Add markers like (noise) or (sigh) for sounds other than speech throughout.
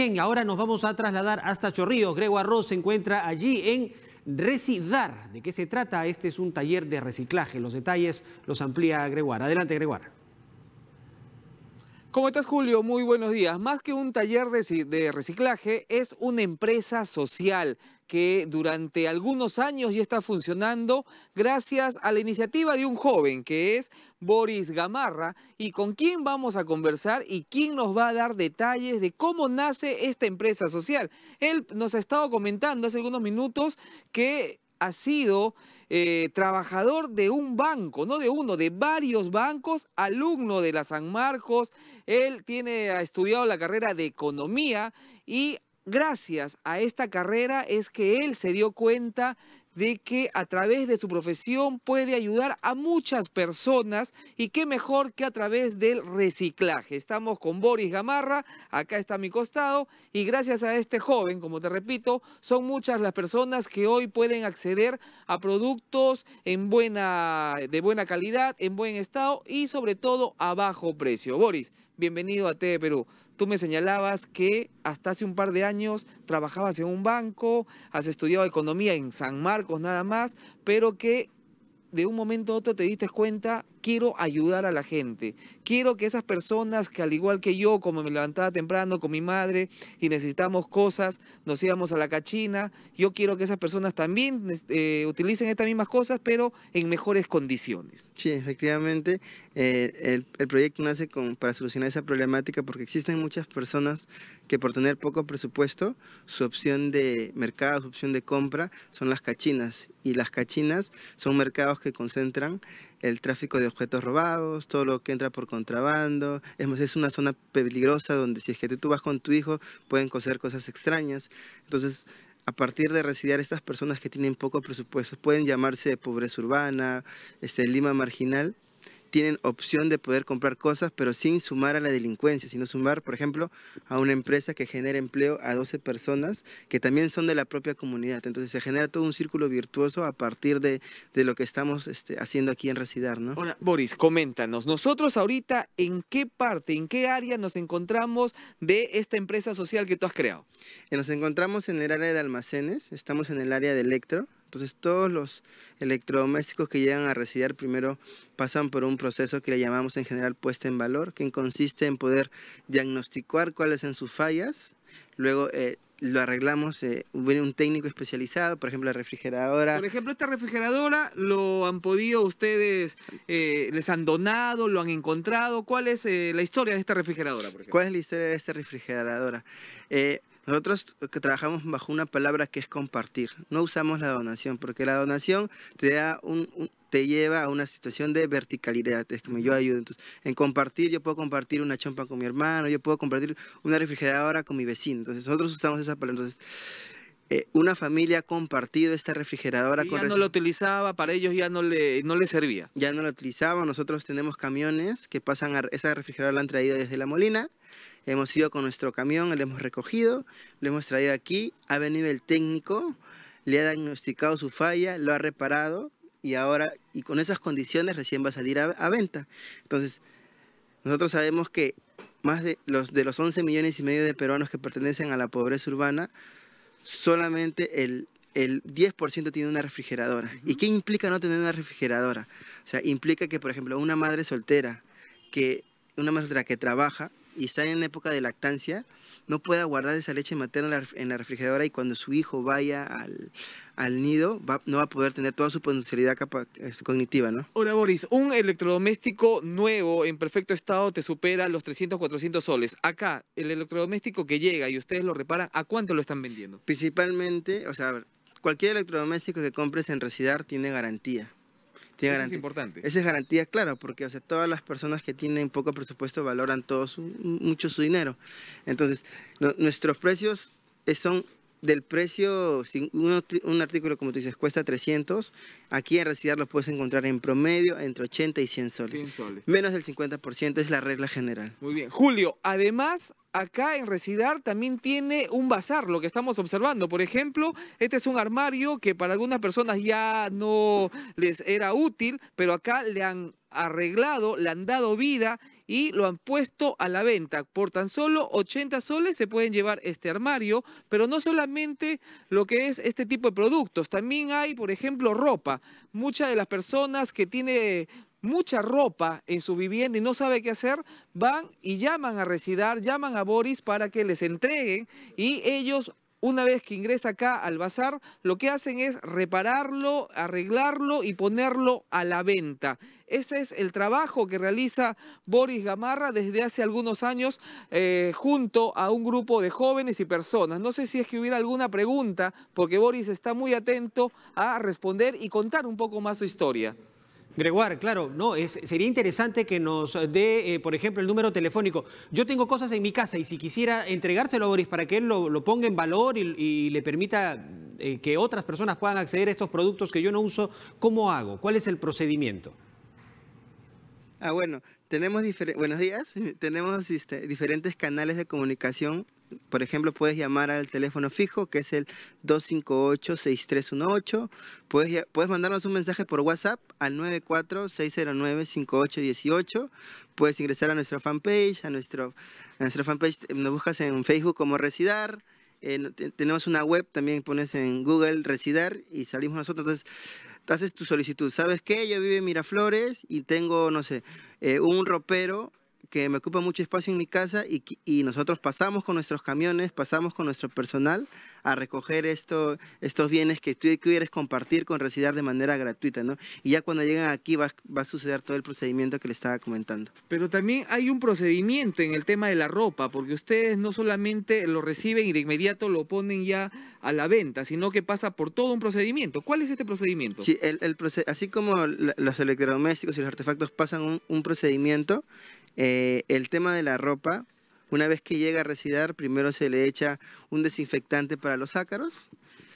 Bien, ahora nos vamos a trasladar hasta Chorrillos. Grego Arroz se encuentra allí en Residar. ¿De qué se trata? Este es un taller de reciclaje. Los detalles los amplía Greguar. Adelante, Greguar. ¿Cómo estás, Julio? Muy buenos días. Más que un taller de, reciclaje, es una empresa social que durante algunos años ya está funcionando gracias a la iniciativa de un joven que es Boris Gamarra y con quién vamos a conversar y quién nos va a dar detalles de cómo nace esta empresa social. Él nos ha estado comentando hace algunos minutos que ha sido eh, trabajador de un banco, no de uno, de varios bancos, alumno de la San Marcos. Él tiene, ha estudiado la carrera de economía y gracias a esta carrera es que él se dio cuenta de que a través de su profesión puede ayudar a muchas personas y qué mejor que a través del reciclaje. Estamos con Boris Gamarra, acá está a mi costado y gracias a este joven, como te repito, son muchas las personas que hoy pueden acceder a productos en buena, de buena calidad, en buen estado y sobre todo a bajo precio. Boris, bienvenido a TV Perú. Tú me señalabas que hasta hace un par de años trabajabas en un banco, has estudiado economía en San Marcos nada más, pero que de un momento a otro te diste cuenta quiero ayudar a la gente. Quiero que esas personas que al igual que yo, como me levantaba temprano con mi madre y necesitamos cosas, nos íbamos a la cachina, yo quiero que esas personas también este, utilicen estas mismas cosas, pero en mejores condiciones. Sí, efectivamente, eh, el, proyecto nace con, para solucionar esa problemática porque existen muchas personas que por tener poco presupuesto, su opción de mercado, su opción de compra son las cachinas. Y las cachinas son mercados que concentran el tráfico de objetos robados, todo lo que entra por contrabando. Es, es una zona peligrosa donde si es que tú vas con tu hijo pueden coser cosas extrañas. Entonces, a partir de residir estas personas que tienen poco presupuesto, pueden llamarse pobreza urbana, este, Lima marginal, tienen opción de poder comprar cosas, pero sin sumar a la delincuencia, sino sumar, por ejemplo, a una empresa que genera empleo a 12 personas que también son de la propia comunidad. Entonces se genera todo un círculo virtuoso a partir de, lo que estamos este, haciendo aquí en Residar, ¿no? Boris, coméntanos, nosotros ahorita, ¿en qué parte, en qué área nos encontramos de esta empresa social que tú has creado? Eh, nos encontramos en el área de almacenes, estamos en el área de electro, entonces todos los electrodomésticos que llegan a residir primero pasan por un proceso que le llamamos en general puesta en valor, que consiste en poder diagnosticar cuáles son sus fallas, luego eh, lo arreglamos, eh, viene un técnico especializado, por ejemplo la refrigeradora. Por ejemplo, esta refrigeradora lo han podido ustedes, eh, les han donado, lo han encontrado. ¿Cuál es la historia de esta refrigeradora? ¿Cuál es la historia de esta refrigeradora? Nosotros eh, que trabajamos bajo una palabra que es compartir. No usamos la donación, porque la donación te da un, te lleva a una situación de verticalidad, es como yo ayudo. Entonces, en compartir, yo puedo compartir una chompa con mi hermano, yo puedo compartir una refrigeradora con mi vecino. Entonces, nosotros usamos esa palabra. Entonces, eh, una familia ha compartido esta refrigeradora. Y con ya no la utilizaba, para ellos ya no le, no le servía. Ya no la utilizaba, nosotros tenemos camiones que pasan, a, esa refrigeradora la han traído desde La Molina, Hemos ido con nuestro camión, lo hemos recogido, lo hemos traído aquí, ha venido el técnico, le ha diagnosticado su falla, lo ha reparado y ahora, y con esas condiciones recién va a salir a, venta. Entonces, nosotros sabemos que más de los, de los 11 millones y medio de peruanos que pertenecen a la pobreza urbana, solamente el, el 10% tiene una refrigeradora. ¿Y qué implica no tener una refrigeradora? O sea, implica que, por ejemplo, una madre soltera que una madre soltera que trabaja y está en época de lactancia, no pueda guardar esa leche materna en la, refrigeradora y cuando su hijo vaya al, nido no va a poder tener toda su potencialidad cognitiva, ¿no? Ahora, Boris, un electrodoméstico nuevo en perfecto estado te supera los 300, 400 soles. Acá, el electrodoméstico que llega y ustedes lo reparan, ¿a cuánto lo están vendiendo? Principalmente, o sea, cualquier electrodoméstico que compres en Residar tiene garantía es importante. Esa es garantía, claro, porque todas las personas que tienen poco presupuesto valoran mucho su dinero. Entonces, nuestros precios eh, son del precio, un, artículo como tú dices cuesta 300, aquí en Residar los puedes encontrar en promedio entre 80 y 100 soles. Menos del 50% es la regla general. Muy bien. Julio, además, acá en Residar también tiene un bazar, lo que estamos observando. Por ejemplo, este es un armario que para algunas personas ya no les era útil, pero acá le han arreglado, le han dado vida y lo han puesto a la venta. Por tan solo 80 soles se pueden llevar este armario, pero no solamente lo que es este tipo de productos, también hay, por ejemplo, ropa. Muchas de las personas que tienen mucha ropa en su vivienda y no sabe qué hacer, van y llaman a Residar, llaman a Boris para que les entreguen y ellos una vez que ingresa acá al bazar, lo que hacen es repararlo, arreglarlo y ponerlo a la venta. Ese es el trabajo que realiza Boris Gamarra desde hace algunos años eh, junto a un grupo de jóvenes y personas. No sé si es que hubiera alguna pregunta, porque Boris está muy atento a responder y contar un poco más su historia. Gregoire, claro, no, sería interesante que nos dé, eh, por ejemplo, el número telefónico. Yo tengo cosas en mi casa y si quisiera entregárselo a Boris para que él lo, ponga en valor y, le permita eh, que otras personas puedan acceder a estos productos que yo no uso, ¿cómo hago? ¿Cuál es el procedimiento? Ah, bueno, tenemos buenos días, (laughs) tenemos este, diferentes canales de comunicación por ejemplo, puedes llamar al teléfono fijo, que es el 258-6318. Puedes, puedes mandarnos un mensaje por WhatsApp al 946095818. 5818 Puedes ingresar a nuestra fanpage, a, nuestro, nuestra fanpage, eh, nos buscas en Facebook como Residar. Eh, tenemos una web, también pones en Google Residar y salimos nosotros. Entonces, haces tu solicitud. ¿Sabes qué? Yo vivo en Miraflores y tengo, no sé, eh, un ropero que me ocupa mucho espacio en mi casa y, nosotros pasamos con nuestros camiones, pasamos con nuestro personal a recoger esto, estos bienes que tú quieres compartir con Residar de manera gratuita, ¿no? Y ya cuando llegan aquí va, a suceder todo el procedimiento que le estaba comentando. Pero también hay un procedimiento en el tema de la ropa, porque ustedes no solamente lo reciben y de inmediato lo ponen ya a la venta, sino que pasa por todo un procedimiento. ¿Cuál es este procedimiento? Sí, el, así como los electrodomésticos y los artefactos pasan un procedimiento, eh, el tema de la ropa, una vez que llega a residar, primero se le echa un desinfectante para los ácaros,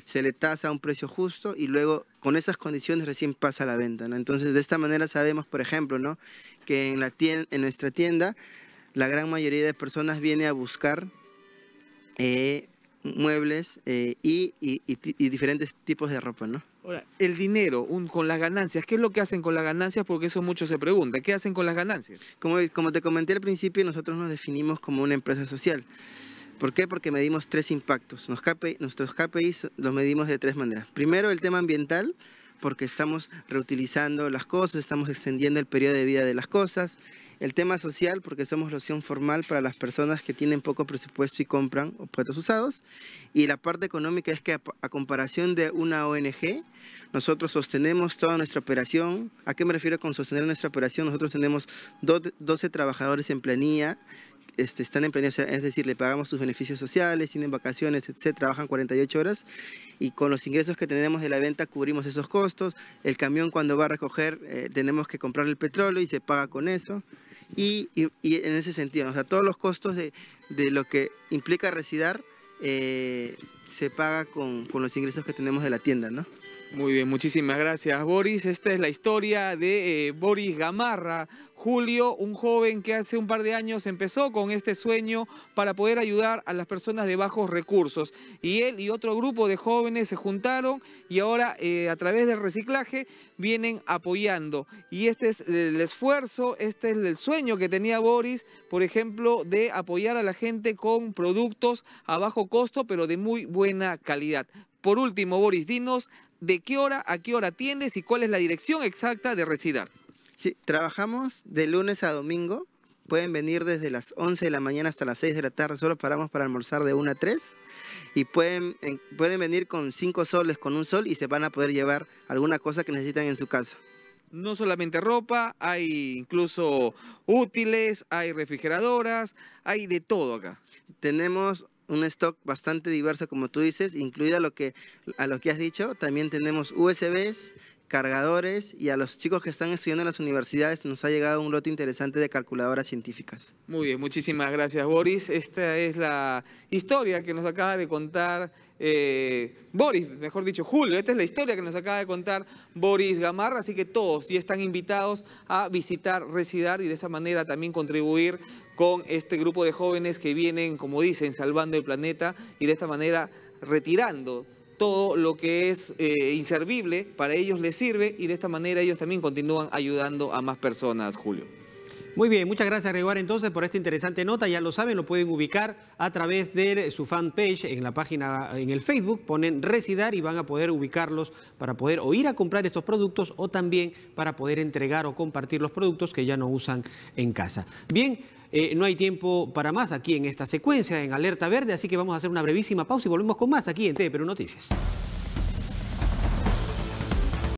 se le tasa a un precio justo y luego con esas condiciones recién pasa a la venta. Entonces, de esta manera sabemos, por ejemplo, ¿no? que en, la en nuestra tienda la gran mayoría de personas viene a buscar eh, muebles eh, y, diferentes tipos de ropa, ¿no? Ahora, el dinero con las ganancias, ¿qué es lo que hacen con las ganancias? Porque eso mucho se pregunta, ¿qué hacen con las ganancias? Como, como te comenté al principio, nosotros nos definimos como una empresa social. ¿Por qué? Porque medimos tres impactos. nuestros KPIs los medimos de tres maneras. Primero, el tema ambiental, porque estamos reutilizando las cosas, estamos extendiendo el periodo de vida de las cosas. El tema social, porque somos la opción formal para las personas que tienen poco presupuesto y compran objetos usados. Y la parte económica es que a, comparación de una ONG, nosotros sostenemos toda nuestra operación. ¿A qué me refiero con sostener nuestra operación? Nosotros tenemos 12 trabajadores en planilla, este, están en planilla, es decir, le pagamos sus beneficios sociales, tienen vacaciones, etc., trabajan 48 horas y con los ingresos que tenemos de la venta cubrimos esos costos. El camión cuando va a recoger eh, tenemos que comprar el petróleo y se paga con eso. Y, en ese sentido, o sea, todos los costos de, lo que implica residar eh, se paga con, con los ingresos que tenemos de la tienda, ¿no? Muy bien, muchísimas gracias Boris. Esta es la historia de eh, Boris Gamarra. Julio, un joven que hace un par de años empezó con este sueño para poder ayudar a las personas de bajos recursos. Y él y otro grupo de jóvenes se juntaron y ahora eh, a través del reciclaje vienen apoyando. Y este es el esfuerzo, este es el sueño que tenía Boris, por ejemplo, de apoyar a la gente con productos a bajo costo, pero de muy buena calidad. Por último, Boris, dinos de qué hora a qué hora atiendes y cuál es la dirección exacta de Residar. Sí, trabajamos de lunes a domingo. Pueden venir desde las 11 de la mañana hasta las 6 de la tarde. Solo paramos para almorzar de 1 a 3. Y pueden, pueden venir con 5 soles, con un sol, y se van a poder llevar alguna cosa que necesitan en su casa no solamente ropa, hay incluso útiles, hay refrigeradoras, hay de todo acá. Tenemos un stock bastante diverso, como tú dices, incluido a lo que, a lo que has dicho. También tenemos USBs, cargadores y a los chicos que están estudiando en las universidades nos ha llegado un lote interesante de calculadoras científicas. Muy bien, muchísimas gracias Boris. Esta es la historia que nos acaba de contar eh, Boris, mejor dicho Julio, esta es la historia que nos acaba de contar Boris Gamarra, así que todos ya están invitados a visitar Residar y de esa manera también contribuir con este grupo de jóvenes que vienen, como dicen, salvando el planeta y de esta manera retirando todo lo que es eh, inservible para ellos les sirve y de esta manera ellos también continúan ayudando a más personas, Julio. Muy bien, muchas gracias Gregor entonces por esta interesante nota. Ya lo saben, lo pueden ubicar a través de su fanpage en la página, en el Facebook, ponen Residar y van a poder ubicarlos para poder o ir a comprar estos productos o también para poder entregar o compartir los productos que ya no usan en casa. Bien, eh, no hay tiempo para más aquí en esta secuencia, en Alerta Verde, así que vamos a hacer una brevísima pausa y volvemos con más aquí en TV Perú Noticias.